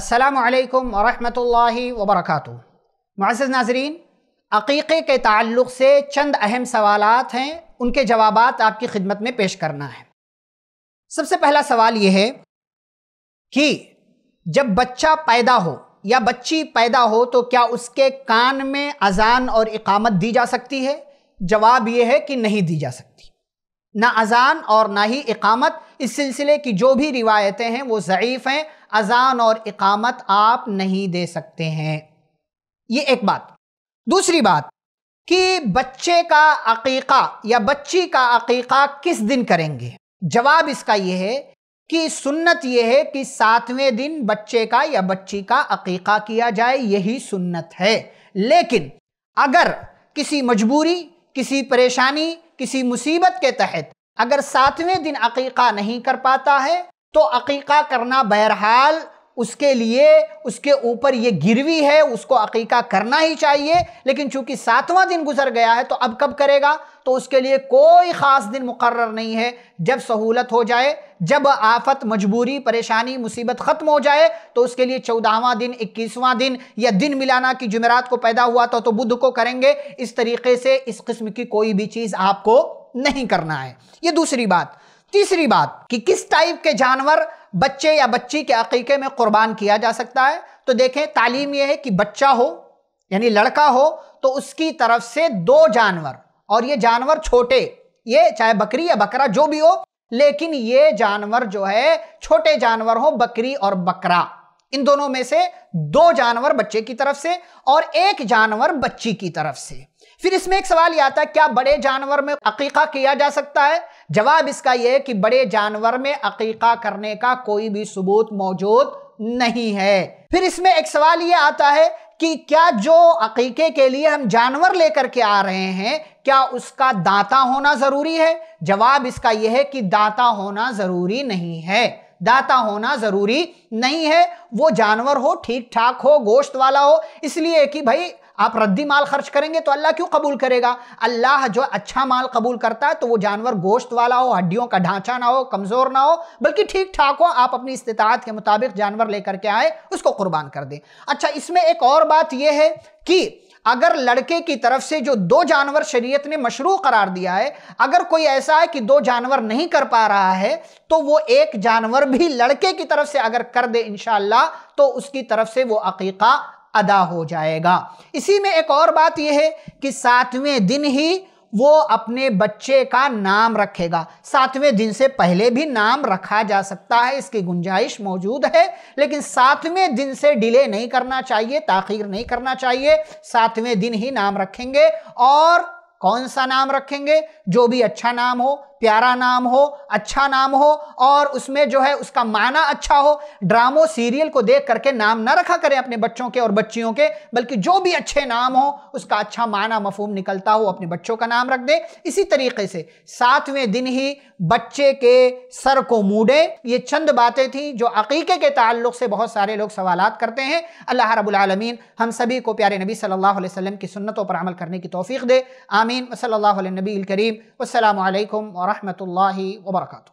असलकम वरहि वबरक मज़ नाजरीन अकीक़े के ताल्लुक़ से चंद अहम सवालात हैं उनके जवाब आपकी खिदमत में पेश करना है सबसे पहला सवाल ये है कि जब बच्चा पैदा हो या बच्ची पैदा हो तो क्या उसके कान में अजान और इकामत दी जा सकती है जवाब ये है कि नहीं दी जा सकती ना अजान और ना ही इकामत इस सिलसिले की जो भी रिवायतें हैं वो ज़यीफ़ हैं अजान और इकामत आप नहीं दे सकते हैं ये एक बात दूसरी बात कि बच्चे का अकीक़ा या बच्ची का अकीक़ा किस दिन करेंगे जवाब इसका यह है कि सुन्नत यह है कि सातवें दिन बच्चे का या बच्ची का अकीक़ा किया जाए यही सुन्नत है लेकिन अगर किसी मजबूरी किसी परेशानी किसी मुसीबत के तहत अगर सातवें दिन अकीक़ा नहीं कर पाता है तो अकीका करना बहरहाल उसके लिए उसके ऊपर ये गिरवी है उसको अकीका करना ही चाहिए लेकिन चूंकि सातवां दिन गुजर गया है तो अब कब करेगा तो उसके लिए कोई ख़ास दिन मुकर नहीं है जब सहूलत हो जाए जब आफत मजबूरी परेशानी मुसीबत ख़त्म हो जाए तो उसके लिए चौदहवा दिन इक्कीसवां दिन या दिन मिलाना की जुमेरात को पैदा हुआ था तो बुद्ध को करेंगे इस तरीके से इस किस्म की कोई भी चीज़ आपको नहीं करना है ये दूसरी बात तीसरी बात कि किस टाइप के जानवर बच्चे या बच्ची के अकीके में कुर्बान किया जा सकता है तो देखें तालीम यह है कि बच्चा हो यानी लड़का हो तो उसकी तरफ से दो जानवर और ये जानवर छोटे ये चाहे बकरी या बकरा जो भी हो लेकिन ये जानवर जो है छोटे जानवर हो बकरी और बकरा इन दोनों में से दो जानवर बच्चे की तरफ से और एक जानवर बच्ची की तरफ से फिर इसमें एक सवाल यह आता है क्या बड़े जानवर में अकीका किया जा सकता है जवाब इसका यह है कि बड़े जानवर में अकीका करने का कोई भी सबूत मौजूद नहीं है फिर इसमें एक सवाल यह आता है कि क्या जो अकीके के लिए हम जानवर लेकर के आ रहे हैं क्या उसका दाता होना जरूरी है जवाब इसका यह है कि दाता होना जरूरी नहीं है दाता होना ज़रूरी नहीं है वो जानवर हो ठीक ठाक हो गोश्त वाला हो इसलिए कि भाई आप रद्दी माल खर्च करेंगे तो अल्लाह क्यों कबूल करेगा अल्लाह जो अच्छा माल कबूल करता है तो वो जानवर गोश्त वाला हो हड्डियों का ढांचा ना हो कमज़ोर ना हो बल्कि ठीक ठाक हो आप अपनी इस्तात के मुताबिक जानवर लेकर के आए उसको कुर्बान कर दें अच्छा इसमें एक और बात यह है कि अगर लड़के की तरफ से जो दो जानवर शरीयत ने मशरू करार दिया है अगर कोई ऐसा है कि दो जानवर नहीं कर पा रहा है तो वो एक जानवर भी लड़के की तरफ से अगर कर दे इनशाला तो उसकी तरफ से वो अकीका अदा हो जाएगा इसी में एक और बात यह है कि सातवें दिन ही वो अपने बच्चे का नाम रखेगा सातवें दिन से पहले भी नाम रखा जा सकता है इसकी गुंजाइश मौजूद है लेकिन सातवें दिन से डिले नहीं करना चाहिए ताखिर नहीं करना चाहिए सातवें दिन ही नाम रखेंगे और कौन सा नाम रखेंगे जो भी अच्छा नाम हो प्यारा नाम हो अच्छा नाम हो और उसमें जो है उसका माना अच्छा हो ड्रामो सीरियल को देख करके नाम ना रखा करें अपने बच्चों के और बच्चियों के बल्कि जो भी अच्छे नाम हो उसका अच्छा माना मफहम निकलता हो अपने बच्चों का नाम रख दे इसी तरीके से सातवें दिन ही बच्चे के सर को मूडे ये चंद बातें थी जो अकीके के ताल्लुक से बहुत सारे लोग सवाल करते हैं अल्लाह रबालमीन हम सभी को प्यारे नबी सल्लल्लाहु अलैहि वसल्लम की सुन्नतों पर अमल करने की तोफ़ी दे आमीन सल्लल्लाहु अलैहि नबी करीम असल वरह ورحمه الله وبركاته